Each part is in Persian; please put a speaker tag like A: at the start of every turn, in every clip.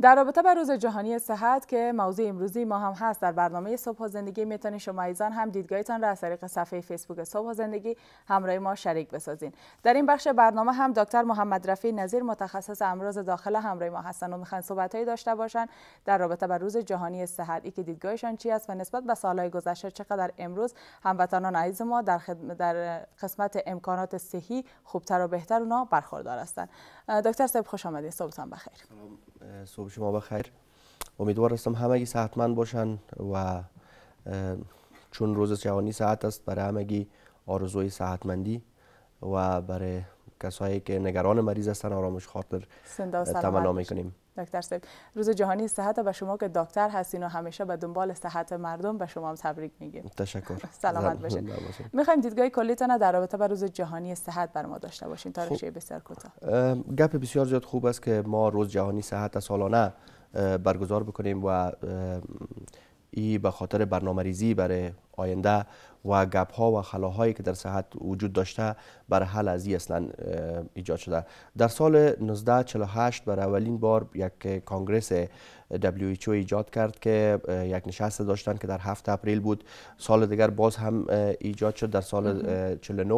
A: در رابطه با روز جهانی صحت که موضوع امروزی ما هم هست در برنامه صبح و زندگی میتونید شما ایزان هم دیدگاهتان را از طریق صفحه فیسبوک صبح و زندگی همراه ما شریک بسازین در این بخش برنامه هم دکتر محمد رفی نظیر متخصص امروز داخل همراه ما هستند و میخوان صحبتهایی داشته باشند در رابطه با روز جهانی صحت ای که دیدگاهشان چی است و نسبت به سالهای گذشته چقدر امروز هموطنان عزیز ما در, در قسمت امکانات صحی خوبتر و بهتر اونا برخوردار هستند دکتر صبح خوش آمدید صبحتان بخیر
B: صبح شما بخیر امیدوارستم همگی صحتمند باشن و چون روز جهانی ساعت است برای همگی آرزوی صحتمندی و برای کسایی که نگران مریض هستن آرامش خاطر تمنا میکنیم
A: دکتر صاحب روز جهانی صحت به شما که دکتر هستین و همیشه به دنبال صحت مردم به شما هم تبریک میگیم تشکر سلامت باشین میخوایم دیدگاه کلیتان در رابطه با روز جهانی صحت بر ما داشته باشین تاریخچه خب. بسیار کوتاه
B: گپ بسیار زیاد خوب است که ما روز جهانی صحت سالانه برگزار بکنیم و ای به خاطر برنامه برای آینده و گپ ها و خلاهایی که در صحت وجود داشته بر حل از اصلا ایجاد شده در سال 1948 بر اولین بار یک کنگرس WHO ایجاد کرد که یک نشست داشتن که در 7 اپریل بود سال دیگر باز هم ایجاد شد در سال 49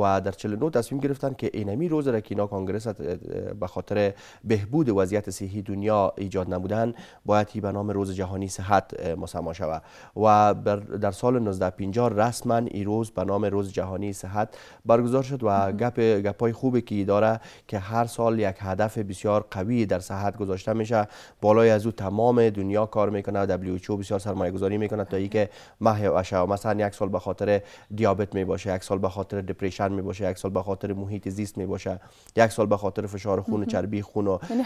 B: و در 49 تصمیم گرفتن که اینمی روز را که اینا کنگرس به خاطر بهبود وضعیت صحی دنیا ایجاد نبودن باید به نام روز جهانی صحت مسما شود و در در سال 1950 رسما این روز به نام روز جهانی صحت برگزار شد و گپ گپای خوبی که داره که هر سال یک هدف بسیار قوی در صحت گذاشته میشه بالای از او تمام دنیا کار میکنه WHO بسیار سرمایه گذاری میکنه تا اینکه و اشه مثلا یک سال به خاطر دیابت باشه یک سال به خاطر می میباشه یک سال به خاطر محیط زیست می باشه یک سال به خاطر فشار خون چربی خون و یعنی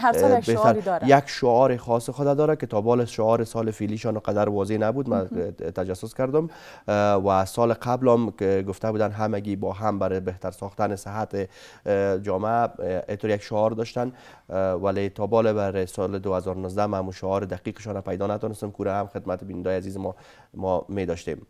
B: یک شعار خاص خود داره که تا بال شعار سال فیلیشان قدر واضح نبود من تجسس و سال قبل هم گفته بودن همگی با هم برای بهتر ساختن صحت جامعه اینطور یک شعار داشتن ولی تا بال بر سال 2019 ما شعار دقیقشان را پیدا نتونستم کوره هم خدمت بیندای عزیز ما ما می داشتیم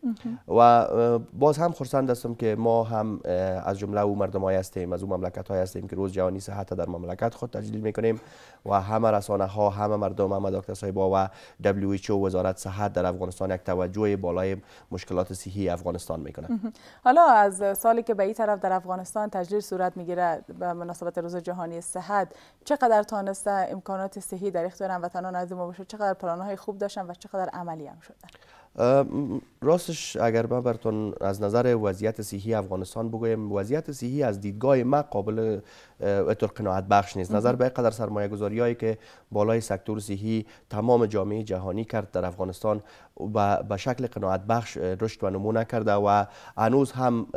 B: و باز هم خرسند هستم که ما هم از جمله او مردم های هستیم از او مملکت های هستیم که روز جوانی صحت در مملکت خود تجلیل میکنیم و همه رسانه ها همه مردم همه دکتر سایبا و WHO وزارت صحت در افغانستان یک توجه بالای مشکلات صحی افغانستان میکنه
A: حالا از سالی که به این طرف در افغانستان تجلیل صورت میگیره به مناسبت روز جهانی صحت چقدر تانسته امکانات صحی در اختیار هموطنان از ما باشه چقدر های خوب داشتن و چقدر عملی هم شدن
B: راستش اگر ما براتون از نظر وضعیت صحی افغانستان بگویم وضعیت صحی از دیدگاه ما قابل اطور قناعت بخش نیست نظر به قدر سرمایه گذاری هایی که بالای سکتور صحی تمام جامعه جهانی کرد در افغانستان به شکل قناعت بخش رشد و نمونه کرده و هنوز هم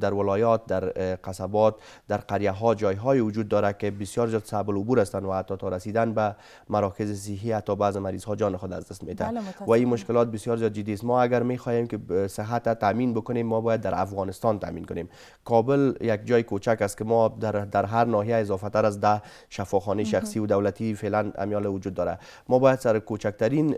B: در ولایات در قصبات در قریه ها جای های وجود داره که بسیار زیاد صعب العبور هستند و حتی تا رسیدن به مراکز صحی حتی بعض مریض ها جان خود از دست میدن بله، و این مشکلات بسیار زیاد ما اگر می خواهیم که صحت تامین بکنیم ما باید در افغانستان تامین کنیم کابل یک جای کوچک است که ما در, در هر ناحیه اضافه تر از ده شفاخانه شخصی و دولتی فعلا امیال وجود داره ما باید سر کوچکترین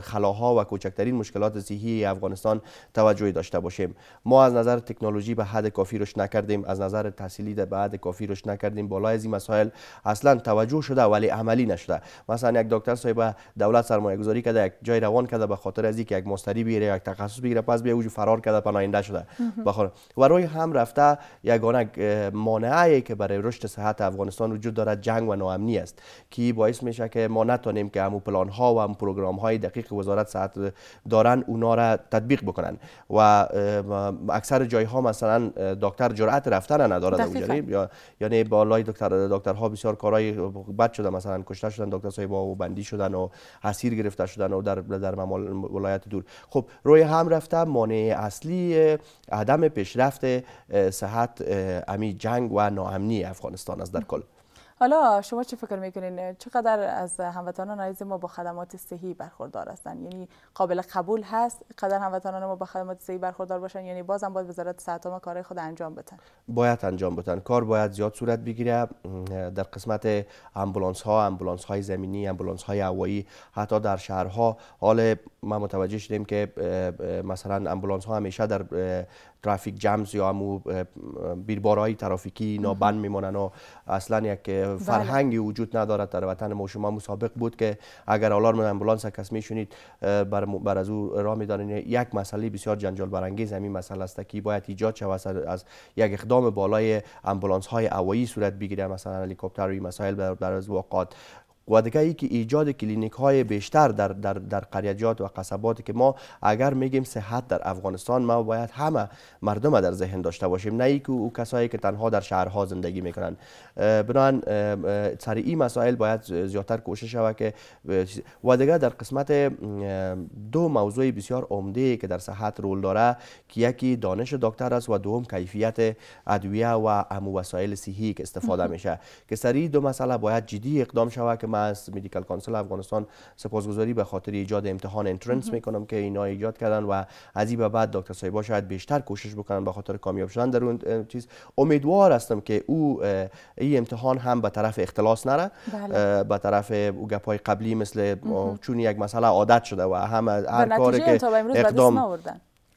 B: خلاها و کوچکترین مشکلات صحی افغانستان توجهی داشته باشیم ما از نظر تکنولوژی به حد کافی روش نکردیم از نظر تحصیلی به حد کافی روش نکردیم بالای از این مسائل اصلا توجه شده ولی عملی نشده مثلا یک دکتر صاحب دولت سرمایه گذاری کرده یک جای روان کرده به خاطر از اینکه یک مستری بگیره یک تخصص بگیره پس بیا وجود فرار کرده پناهنده شده بخور و روی هم رفته یگانه مانعی که برای رشد صحت افغانستان وجود دارد جنگ و ناامنی است که باعث میشه که ما نتونیم که همو پلان ها و هم پروگرام های دقیق وزارت صحت دارن اونا را تطبیق بکنن و اکثر جای ها مثلا دکتر جرأت رفتن ندارد یا یعنی بالای دکتر ها بسیار کارهای بد شده مثلا کشته شدن دکتر صاحب و بندی شدن و اسیر گرفته شدن و در در ولایت دور خب روی هم رفته مانع اصلی عدم پیشرفت صحت امی جنگ و ناامنی افغانستان است در کل
A: حالا شما چه فکر میکنین چقدر از هموطنان عزیز ما با خدمات صحی برخوردار هستن؟ یعنی قابل قبول هست قدر هموطنان ما با خدمات صحی برخوردار باشن یعنی بازم باید وزارت صحت ما کارهای خود انجام بدن
B: باید انجام بدن کار باید زیاد صورت بگیره در قسمت امبولانس ها امبولانس های زمینی امبولانس های هوایی حتی در شهرها حال ما متوجه شدیم که مثلا امبولانس ها همیشه در ترافیک جمز یا همو بیربارهای ترافیکی نابند میمانن و اصلا یک بله. فرهنگی وجود ندارد در وطن ما شما مسابق بود که اگر آلارم امبولانس کس میشونید بر, بر از او راه دانید یک مسئله بسیار جنجال برانگیز همین مسئله است که باید ایجاد شود از یک اقدام بالای امبولانس های هوایی صورت بگیره مثلا هلیکوپتر و مسائل در از واقعات ای که ایجاد کلینیک های بیشتر در, در, در قریجات و قصبات که ما اگر میگیم صحت در افغانستان ما باید همه مردم در ذهن داشته باشیم نه اینکه او کسایی که تنها در شهرها زندگی میکنن بنان سر این مسائل باید زیادتر کوشش شود که و در قسمت دو موضوع بسیار عمده که در صحت رول داره که یکی دانش دکتر است و دوم کیفیت ادویه و امو وسایل صحی که استفاده میشه که سری دو مسئله باید جدی اقدام شود که از مدیکال کانسل افغانستان سپاسگزاری به خاطر ایجاد امتحان انترنس میکنم که اینا ایجاد کردن و از این به بعد دکتر سایبا شاید بیشتر کوشش بکنن به خاطر کامیاب شدن در اون چیز امیدوار هستم که او این امتحان هم به طرف اختلاس نره بله. به طرف او گپای قبلی مثل چون یک مسئله عادت شده و هم هر کاری که اقدام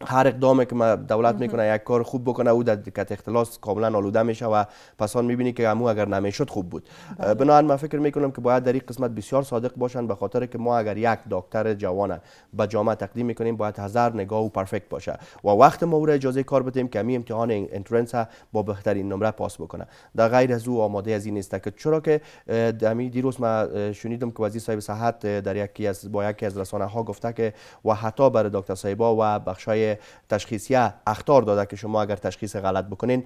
B: هر اقدامی که دولت میکنه یک کار خوب بکنه او در دقت اختلاس کاملا آلوده میشه و پسان میبینی که امو اگر نمیشد خوب بود بله. بنابراین من فکر میکنم که باید در این قسمت بسیار صادق باشن به خاطر که ما اگر یک دکتر جوان به جامعه تقدیم میکنیم باید هزار نگاه و پرفکت باشه و وقت ما او را اجازه کار بدیم که امتحان انترنس با بهترین نمره پاس بکنه در غیر از او آماده از این نیست که چرا که دمی دیروز شنیدم که وزیر صاحب صحت در یکی از با یکی از رسانه ها گفته که و حتی برای دکتر و بخشای تشخیصی تشخیصیه اخطار داده که شما اگر تشخیص غلط بکنین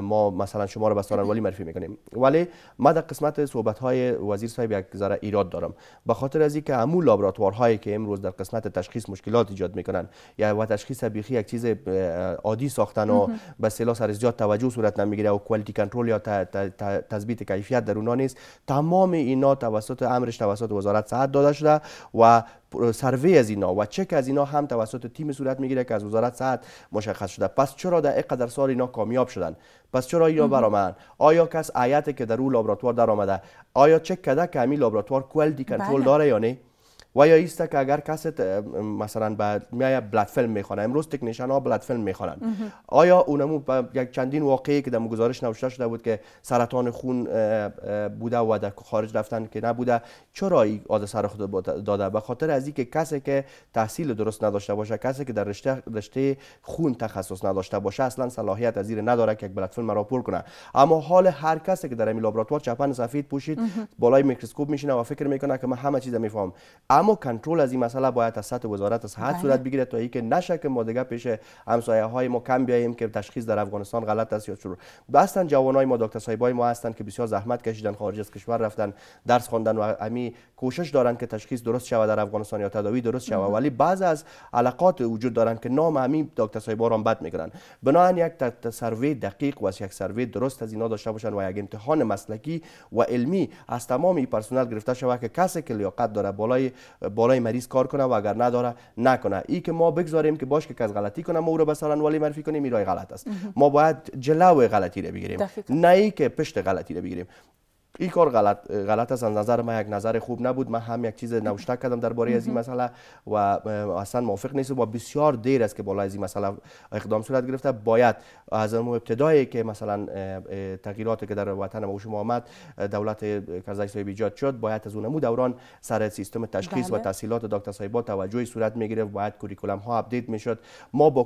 B: ما مثلا شما رو به ولی معرفی میکنیم ولی ما در قسمت صحبت های وزیر صاحب یک ذره ایراد دارم به خاطر از اینکه همو لابراتوارهایی که امروز در قسمت تشخیص مشکلات ایجاد میکنن یا و تشخیص بیخی یک چیز عادی ساختن و به سلا سر زیاد توجه صورت نمیگیره و کوالیتی کنترل یا تثبیت کیفیت در اونها نیست تمام اینا توسط امرش توسط وزارت صحت داده شده و سروی از اینا و چک از اینا هم توسط تیم صورت میگیره که از وزارت صحت مشخص شده پس چرا در اینقدر سال اینا کامیاب شدن پس چرا اینا برامان؟ آیا کس آیاتی که در او لابراتوار در آمده آیا چک کرده که همین لابراتوار کوالتی کنترل بله. داره یا نه و یا ایست که اگر کسی مثلا به میای بلد فیلم میخونه امروز تکنیشن ها بلد فیلم میخونن آیا اونمو یک چندین واقعی که در گزارش نوشته شده بود که سرطان خون بوده و در خارج رفتن که نبوده چرا این از سر خود داده به خاطر از اینکه کسی که تحصیل درست نداشته باشه کسی که در رشته رشته خون تخصص نداشته باشه اصلا صلاحیت ازیر نداره که یک بلد فیلم را پر کنه اما حال هر کسی که در این لابراتوار چپن سفید پوشید بالای میکروسکوپ میشینه و فکر میکنه که من همه چیز میفهمم اما کنترل از این مسئله باید از سطح وزارت صحت بله. صورت بگیره تا اینکه نشه که ما دیگه پیش همسایه های ما کم بیاییم که تشخیص در افغانستان غلط است یا چور بستن جوانای ما دکتر صاحبای ما هستن که بسیار زحمت کشیدن خارج از کشور رفتن درس خواندن و امی کوشش دارن که تشخیص درست شود در افغانستان یا تداوی درست شود ولی بعض از علاقات وجود دارن که نام همین دکتر صاحبا را بد میگیرن بناهن یک سروی دقیق و یک سروی درست از اینا داشته باشن و یک امتحان مسلکی و علمی از تمام پرسنل گرفته شود که کسی که لیاقت داره بالای بالای مریض کار کنه و اگر نداره نکنه ای که ما بگذاریم که باش که کس غلطی کنه ما او رو مثلا ولی معرفی کنیم این غلط است ما باید جلو غلطی رو بگیریم نه ای که پشت غلطی رو بگیریم این کار غلط غلط است از نظر من یک نظر خوب نبود من هم یک چیز نوشته کردم درباره از این مسئله و اصلا موافق نیستم و بسیار دیر است که بالا از این مسئله اقدام صورت گرفته باید از اون ابتدایی که مثلا تغییراتی که در وطن ما شما آمد دولت کرزای صاحب ایجاد شد باید از اونمو دوران سر سیستم تشخیص و بله. تحصیلات دکتر صاحبا توجه صورت می گرفت باید کوریکولم ها می میشد ما با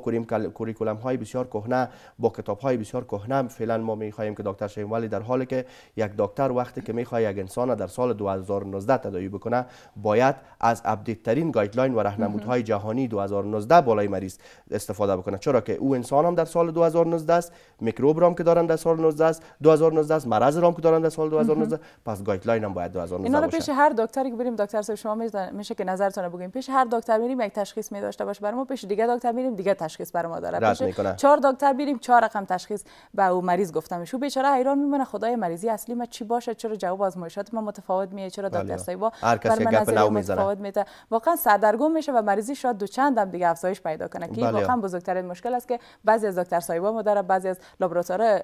B: کوریکولم های بسیار کهنه با کتاب های بسیار کهنه فعلا ما می که دکتر در حالی که یک دکتر وقتی که میخوای یک انسان در سال 2019 تدایی بکنه باید از اپدیت ترین گایدلاین و راهنمودهای جهانی 2019 بالای مریض استفاده بکنه چرا که او انسان هم در سال 2019 است میکروب رام که دارن در سال 19 است 2019 است مرض رام که دارن در سال 2019 پس گایدلاین هم باید 2019 باشه اینا رو پیش
A: هر دکتری که بریم دکتر صاحب شما میشه که نظرتون بگیم پیش هر دکتر میریم یک تشخیص می داشته باشه برامو پیش دیگه دکتر میریم دیگه تشخیص برامو داره پیش چهار دکتر میریم چهار رقم تشخیص به او مریض گفتم شو بیچاره حیران میمونه خدای مریضی اصلی ما چی باشه چرا جواب آزمایشات ما متفاوت میه چرا دادرسای بله. با هر کسی گپ نو متفاوت واقعا سردرگم میشه و مریضی شاید دو چند هم دیگه افزایش پیدا کنه که بله. واقعا بزرگترین مشکل است که بعضی از دکتر سایبا ما بعضی از لابراتوار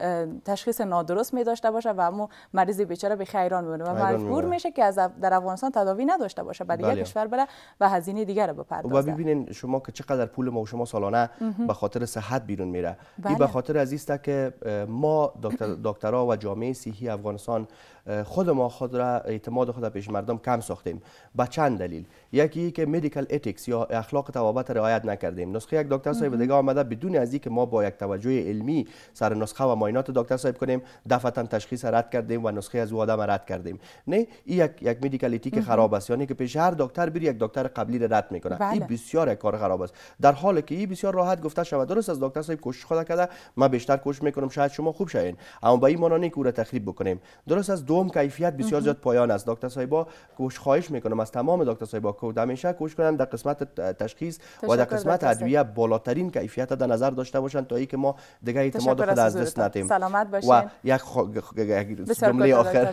A: تشخیص نادرست می داشته باشه و اما مریض بیچاره به خیران میونه و مجبور میشه که از در افغانستان تداوی نداشته باشه بعد بله. یک کشور بره و هزینه دیگر رو بپردازه
B: و ببینین شما که چقدر پول ما و شما سالانه به خاطر صحت بیرون میره این به خاطر از که ما دکترها و جامعه صحی افغانستان خود ما خود را اعتماد خود را پیش مردم کم ساختیم با چند دلیل یکی که مدیکال اتیکس یا اخلاق توابت رعایت نکردیم نسخه یک دکتر صاحب دیگه آمده بدون از اینکه ما با یک توجه علمی سر نسخه و ماینات دکتر صاحب کنیم دفعتا تشخیص رد کردیم و نسخه از او آدم رد کردیم نه این یک یک مدیکال اتیک خراب است یعنی که پیش هر دکتر بری یک دکتر قبلی را رد میکنه بله. این بسیار یک کار خراب است در حالی که این بسیار راحت گفته شود درست از دکتر صاحب کوشش خدا کرده ما بیشتر کوشش میکنم شاید شما خوب شین اما با این او را تخریب بکنیم درست از دو دوم کیفیت بسیار زیاد پایان است دکتر سایبا کوش خواهش میکنم از تمام دکتر سایبا که همیشه کوش کنند در قسمت تشخیص و در قسمت ادویه بالاترین کیفیت در نظر داشته باشند تا که ما دیگه اعتماد خود از دست ندیم سلامت باشین و یک جمله آخر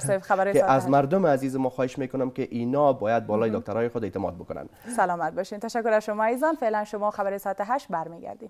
B: که از مردم عزیز ما خواهش میکنم که اینا باید بالای دکترهای خود اعتماد بکنند
A: سلامت باشین تشکر از شما ایزان فعلا شما خبر ساعت 8 برمیگردیم